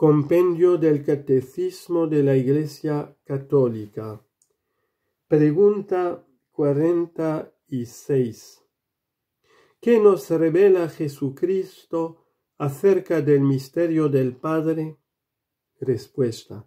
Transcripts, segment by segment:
Compendio del Catecismo de la Iglesia Católica. Pregunta 46. ¿Qué nos revela Jesucristo acerca del misterio del Padre? Respuesta.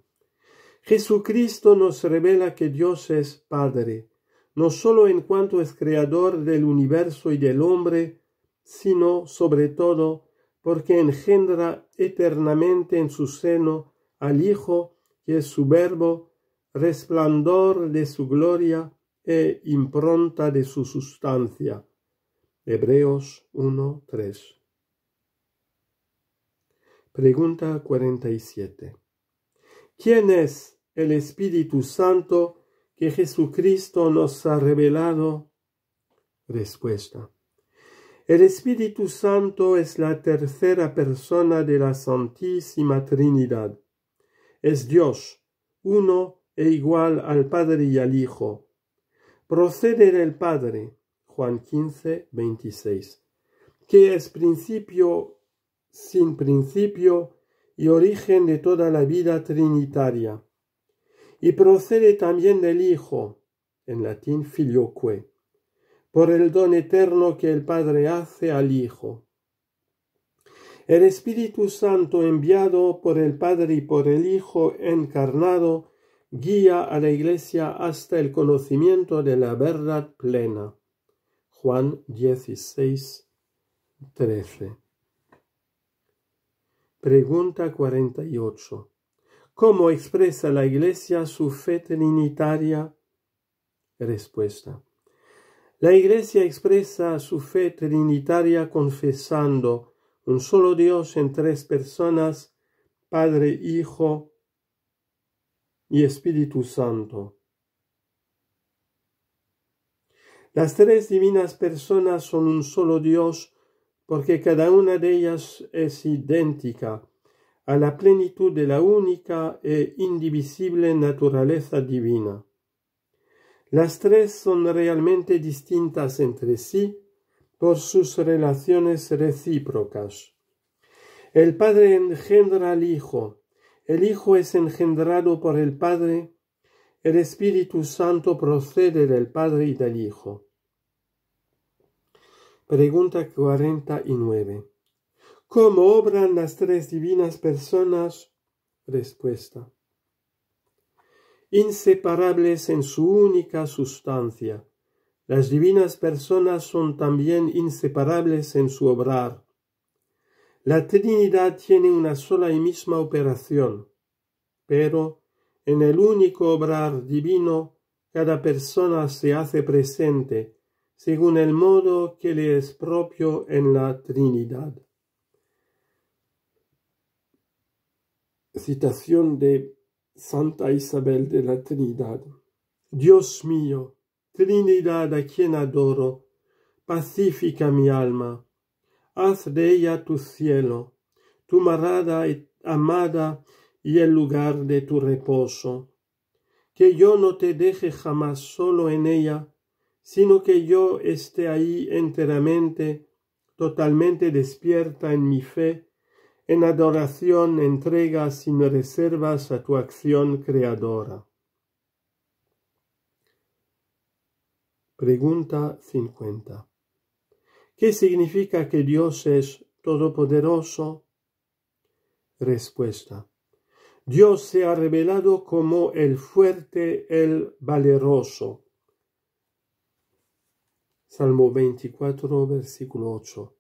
Jesucristo nos revela que Dios es Padre, no sólo en cuanto es creador del universo y del hombre, sino sobre todo porque engendra eternamente en su seno al Hijo, que es su verbo, resplandor de su gloria e impronta de su sustancia. Hebreos 1.3 Pregunta 47. ¿Quién es el Espíritu Santo que Jesucristo nos ha revelado? Respuesta. El Espíritu Santo es la tercera persona de la Santísima Trinidad. Es Dios, uno e igual al Padre y al Hijo. Procede del Padre, Juan 15, 26, que es principio sin principio y origen de toda la vida trinitaria. Y procede también del Hijo, en latín filioque, por el don eterno que el Padre hace al Hijo. El Espíritu Santo enviado por el Padre y por el Hijo encarnado guía a la Iglesia hasta el conocimiento de la verdad plena. Juan 16, 13. Pregunta 48. ¿Cómo expresa la Iglesia su fe trinitaria? Respuesta. La Iglesia expresa su fe trinitaria confesando un solo Dios en tres personas, Padre, Hijo y Espíritu Santo. Las tres divinas personas son un solo Dios porque cada una de ellas es idéntica a la plenitud de la única e indivisible naturaleza divina. Las tres son realmente distintas entre sí por sus relaciones recíprocas. El Padre engendra al Hijo, el Hijo es engendrado por el Padre, el Espíritu Santo procede del Padre y del Hijo. Pregunta 49. ¿Cómo obran las tres divinas personas? Respuesta inseparables en su única sustancia. Las divinas personas son también inseparables en su obrar. La Trinidad tiene una sola y misma operación, pero en el único obrar divino cada persona se hace presente según el modo que le es propio en la Trinidad. Citación de Santa Isabel de la Trinidad. Dios mío, Trinidad a quien adoro, pacífica mi alma, haz de ella tu cielo, tu marada amada y el lugar de tu reposo. Que yo no te deje jamás solo en ella, sino que yo esté ahí enteramente, totalmente despierta en mi fe, en adoración entrega sin reservas a tu acción creadora. Pregunta 50. ¿Qué significa que Dios es todopoderoso? Respuesta. Dios se ha revelado como el fuerte, el valeroso. Salmo 24, versículo 8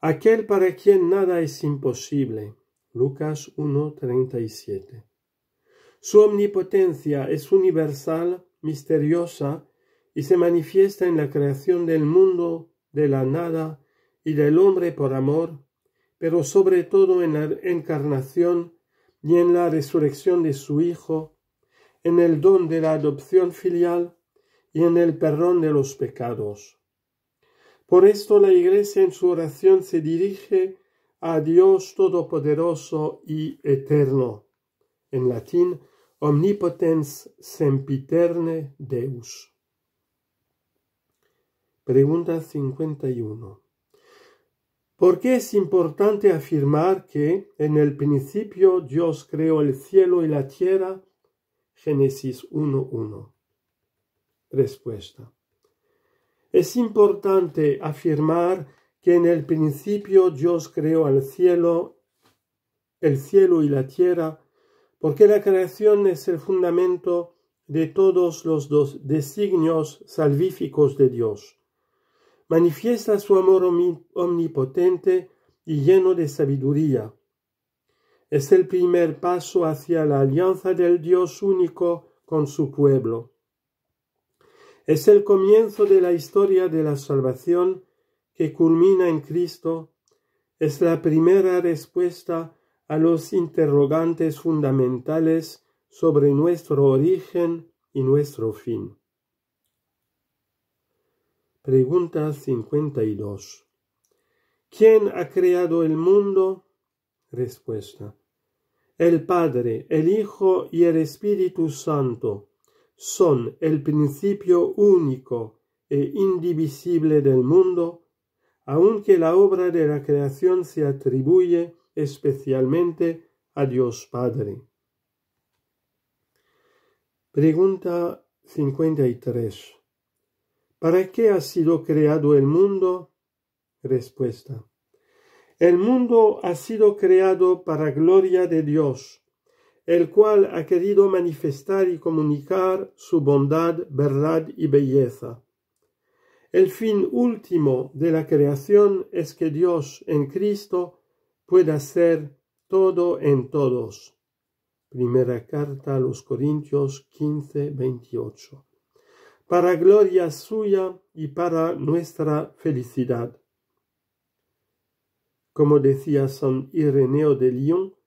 aquel para quien nada es imposible. Lucas 1.37. Su omnipotencia es universal, misteriosa, y se manifiesta en la creación del mundo, de la nada y del hombre por amor, pero sobre todo en la encarnación y en la resurrección de su Hijo, en el don de la adopción filial y en el perdón de los pecados. Por esto la Iglesia en su oración se dirige a Dios Todopoderoso y Eterno, en latín omnipotens sempiterne Deus. Pregunta 51. ¿Por qué es importante afirmar que en el principio Dios creó el cielo y la tierra? Génesis 1.1. Respuesta. Es importante afirmar que en el principio Dios creó al cielo, el cielo y la tierra, porque la creación es el fundamento de todos los dos designios salvíficos de Dios. Manifiesta su amor omnipotente y lleno de sabiduría. Es el primer paso hacia la alianza del Dios único con su pueblo. Es el comienzo de la historia de la salvación que culmina en Cristo, es la primera respuesta a los interrogantes fundamentales sobre nuestro origen y nuestro fin. Pregunta 52. ¿Quién ha creado el mundo? Respuesta. El Padre, el Hijo y el Espíritu Santo son el principio único e indivisible del mundo, aunque la obra de la creación se atribuye especialmente a Dios Padre. Pregunta 53. ¿Para qué ha sido creado el mundo? Respuesta. El mundo ha sido creado para gloria de Dios el cual ha querido manifestar y comunicar su bondad, verdad y belleza. El fin último de la creación es que Dios en Cristo pueda ser todo en todos. Primera carta a los Corintios 15, 28. Para gloria suya y para nuestra felicidad. Como decía San Ireneo de Lyon,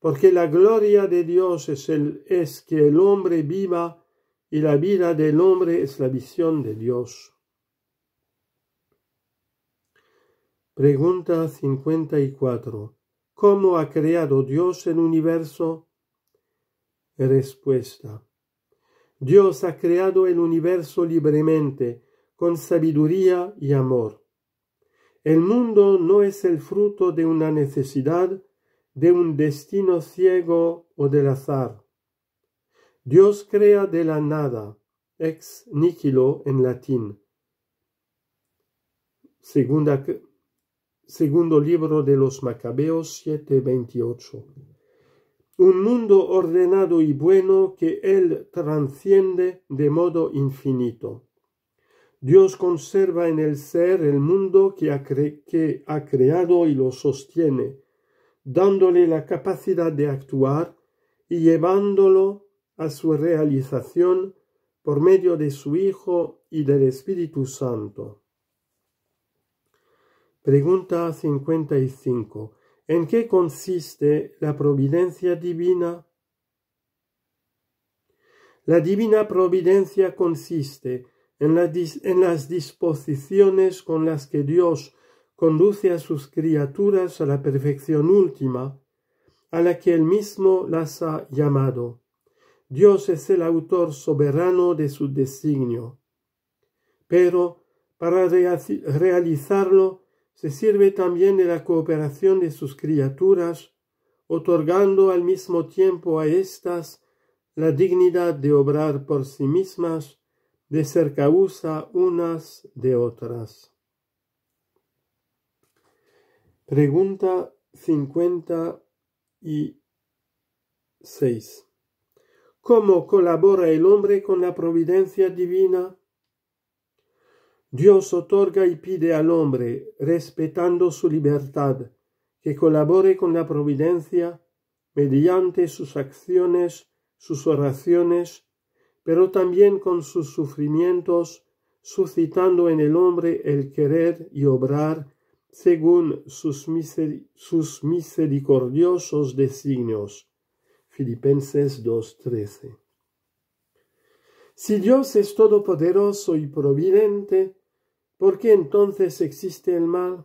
porque la gloria de Dios es, el, es que el hombre viva y la vida del hombre es la visión de Dios. Pregunta 54. ¿Cómo ha creado Dios el universo? Respuesta. Dios ha creado el universo libremente, con sabiduría y amor. El mundo no es el fruto de una necesidad, de un destino ciego o del azar. Dios crea de la nada, ex nihilo en latín. segundo libro de los Macabeos 7:28. Un mundo ordenado y bueno que Él transciende de modo infinito. Dios conserva en el ser el mundo que ha creado y lo sostiene dándole la capacidad de actuar y llevándolo a su realización por medio de su Hijo y del Espíritu Santo. Pregunta 55. ¿En qué consiste la providencia divina? La divina providencia consiste en, en las disposiciones con las que Dios conduce a sus criaturas a la perfección última, a la que él mismo las ha llamado. Dios es el autor soberano de su designio. Pero para realizarlo se sirve también de la cooperación de sus criaturas, otorgando al mismo tiempo a éstas la dignidad de obrar por sí mismas, de ser causa unas de otras. Pregunta 56. ¿Cómo colabora el hombre con la providencia divina? Dios otorga y pide al hombre, respetando su libertad, que colabore con la providencia mediante sus acciones, sus oraciones, pero también con sus sufrimientos, suscitando en el hombre el querer y obrar según sus, misericordiosos designios. Filipenses 2.13. Si Dios es todopoderoso y providente, ¿por qué entonces existe el mal?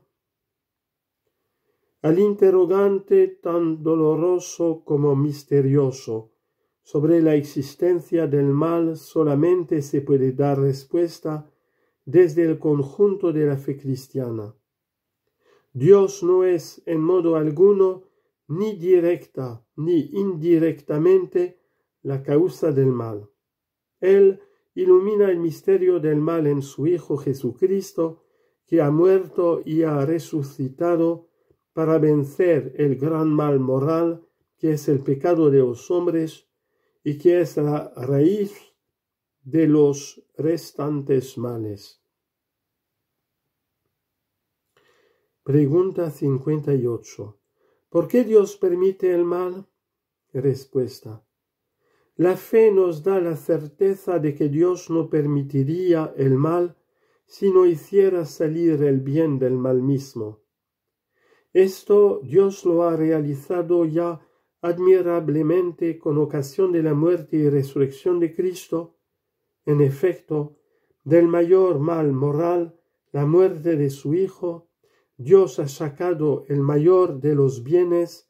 Al interrogante tan doloroso como misterioso sobre la existencia del mal solamente se puede dar respuesta desde el conjunto de la fe cristiana. Dios no es en modo alguno ni directa ni indirectamente la causa del mal. Él ilumina el misterio del mal en su Hijo Jesucristo, que ha muerto y ha resucitado para vencer el gran mal moral que es el pecado de los hombres y que es la raíz de los restantes males. Pregunta 58. ¿Por qué Dios permite el mal? Respuesta. La fe nos da la certeza de que Dios no permitiría el mal si no hiciera salir el bien del mal mismo. Esto Dios lo ha realizado ya admirablemente con ocasión de la muerte y resurrección de Cristo, en efecto, del mayor mal moral, la muerte de su Hijo, Dios ha sacado el mayor de los bienes,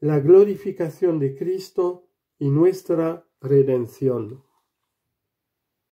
la glorificación de Cristo y nuestra redención.